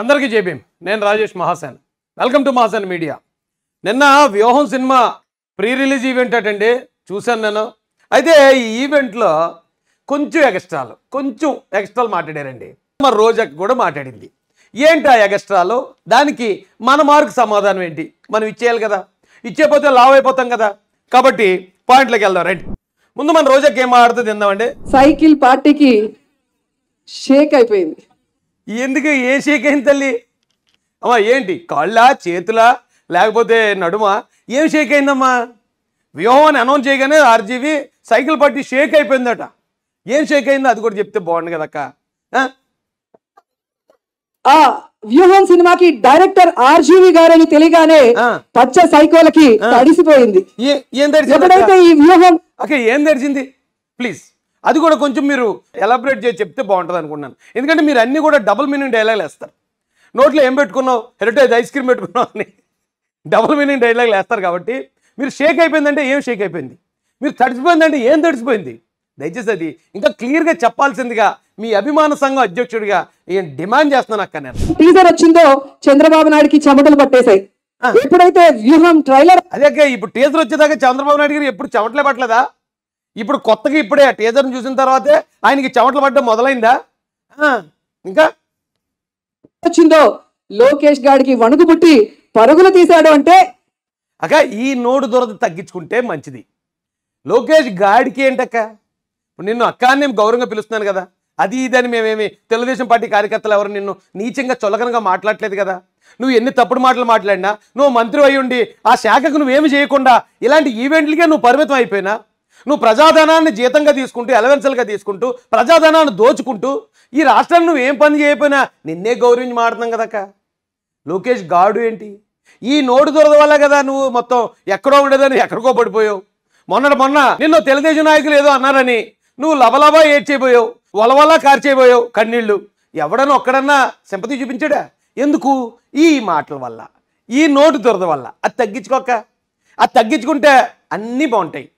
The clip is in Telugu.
అందరికీ జేబీం నేను Rajesh Mahasen welcome to Mahasen media నిన్న Vyooham cinema pre release event అటండి చూశాను నేను అయితే ఈ ఈవెంట్లో కొంచెం ఎగస్ట్రాలు కొంచెం ఎగస్ట్రాలు మాట్లాడారండి మరి రోజాకి కూడా మాట్లాడింది ఏంటి ఆ ఎగస్ట్రాలు దానికి మన మార్కు సమాధానం ఏంటి మనం ఇచ్చేయాలి కదా ఇచ్చేపోతే లావ్ అయిపోతాం కదా కాబట్టి పాయింట్లోకి వెళ్దాం రండి ముందు మన రోజాకి ఏం ఆడుతుంది తిందామండి సైకిల్ పార్టీకి షేక్ అయిపోయింది ఎందుకు ఏం షేక్ అయింది తల్లి అమ్మా ఏంటి కాళ్ళ చేతులా లేకపోతే నడుమా ఏం షేక్ అయిందమ్మా వ్యూహాన్ని అనౌన్స్ చేయగానే ఆర్జీవి సైకిల్ పట్టి షేక్ అయిపోయిందట ఏం షేక్ అయిందో అది కూడా చెప్తే బాగుండు కదక్క ఆ వ్యూహం సినిమాకి డైరెక్టర్ ఆర్జీవి గారని తెలియగానే పచ్చ సైకోలకి తడిసిపోయింది తెరిచింది ఈ వ్యూహం ఓకే ఏం తెరిచింది ప్లీజ్ అది కూడా కొంచెం మీరు ఎలాబరేట్ చేసి చెప్తే బాగుంటుంది అనుకుంటున్నాను ఎందుకంటే మీరు అన్నీ కూడా డబుల్ మీనింగ్ డైలాగ్ వేస్తారు నోట్లో ఏం పెట్టుకున్నావు హెరిటేజ్ ఐస్ క్రీమ్ పెట్టుకున్నావు అని డబుల్ మీనింగ్ డైలాగ్ వేస్తారు కాబట్టి మీరు షేక్ అయిపోయిందంటే ఏం షేక్ అయిపోయింది మీరు తడిచిపోయిందంటే ఏం తడిచిపోయింది దయచేసి అది ఇంకా క్లియర్గా చెప్పాల్సిందిగా మీ అభిమాన సంఘం అధ్యక్షుడిగా ఏం డిమాండ్ చేస్తున్నాను అక్క నేను టీజర్ వచ్చిందో చంద్రబాబు నాయుడికి చెమటలు పట్టేశాయి ఇప్పుడైతే వ్యూహం ట్రైలర్ అదే ఇప్పుడు టీజర్ వచ్చేదాకా చంద్రబాబు నాయుడు గారు ఎప్పుడు చెమటలే పట్టలేదా ఇప్పుడు కొత్తగా ఇప్పుడే టీజర్ని చూసిన తర్వాతే ఆయనకి చెమటలు పడ్డం మొదలైందా ఇంకా వచ్చిందో లోకేష్ గాడికి వణుకు పుట్టి పరుగులు తీశాడు అంటే అక్క ఈ నోడు దురద తగ్గించుకుంటే మంచిది లోకేష్ గాడికి ఏంటక్క నిన్ను అక్క నేను గౌరవంగా పిలుస్తున్నాను కదా అది ఇదని మేమేమి తెలుగుదేశం పార్టీ కార్యకర్తలు ఎవరు నిన్ను నీచంగా చొలకనగా మాట్లాడలేదు కదా నువ్వు ఎన్ని తప్పుడు మాటలు మాట్లాడినా నువ్వు మంత్రి అయ్యుండి ఆ శాఖకు నువ్వేమి చేయకుండా ఇలాంటి ఈవెంట్లకే నువ్వు పరిమితం అయిపోయినా నువ్వు ప్రజాధనాన్ని జీతంగా తీసుకుంటూ ఎలవెన్సల్గా తీసుకుంటూ ప్రజాధనాన్ని దోచుకుంటూ ఈ రాష్ట్రాన్ని నువ్వు ఏం పని చేయకపోయినా నిన్నే గౌరవించి మాడుతున్నాం కదక్క లోకేష్ గాడు ఏంటి ఈ నోటు దొరద వల్ల కదా నువ్వు మొత్తం ఎక్కడో ఉండేదని ఎక్కడికో పడిపోయావు మొన్న మొన్న నిన్ను తెలుగుదేశం నాయకులు ఏదో అన్నారని నువ్వు లబలబా ఏడ్చేయబోయావు వలవలా కార్చేయబోయావు కన్నీళ్ళు ఎవడన్నా ఒక్కడన్నా సింపతి చూపించాడా ఎందుకు ఈ మాటల వల్ల ఈ నోటు దొరద వల్ల అది తగ్గించుకోక అది తగ్గించుకుంటే అన్నీ బాగుంటాయి